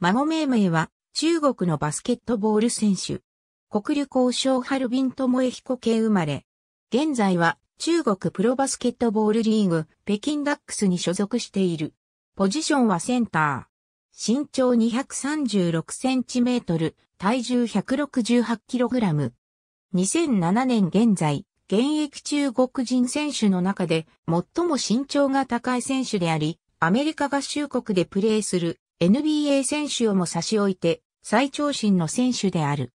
孫命名は中国のバスケットボール選手。国旅行省ハルビン智彦系生まれ。現在は中国プロバスケットボールリーグ北京ダックスに所属している。ポジションはセンター。身長2 3 6トル、体重1 6 8ラム。2007年現在、現役中国人選手の中で最も身長が高い選手であり、アメリカ合衆国でプレーする NBA 選手をも差し置いて最長身の選手である。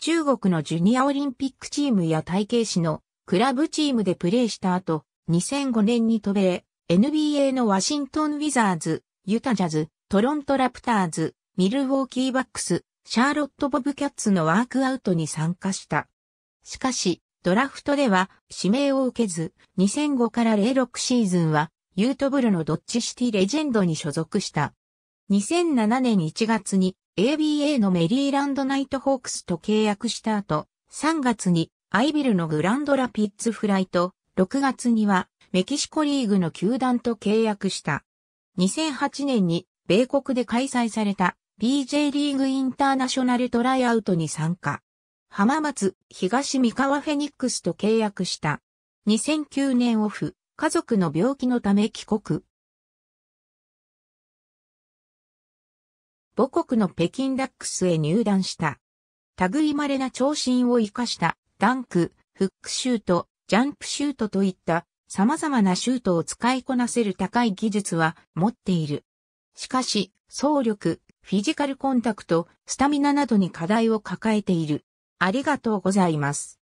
中国のジュニアオリンピックチームや体系市のクラブチームでプレーした後、2005年に渡米、NBA のワシントンウィザーズ、ユタジャズ、トロントラプターズ、ミルウォーキーバックス、シャーロット・ボブキャッツのワークアウトに参加した。しかし、ドラフトでは指名を受けず、2005から06シーズンは、ユートブルのドッジシティレジェンドに所属した。2007年1月に ABA のメリーランドナイトホークスと契約した後、3月にアイビルのグランドラピッツフライト、6月にはメキシコリーグの球団と契約した。2008年に米国で開催された BJ リーグインターナショナルトライアウトに参加。浜松東三河フェニックスと契約した。2009年オフ、家族の病気のため帰国。母国の北京ダックスへ入団した。類まれな長身を活かしたダンク、フックシュート、ジャンプシュートといった様々なシュートを使いこなせる高い技術は持っている。しかし、走力、フィジカルコンタクト、スタミナなどに課題を抱えている。ありがとうございます。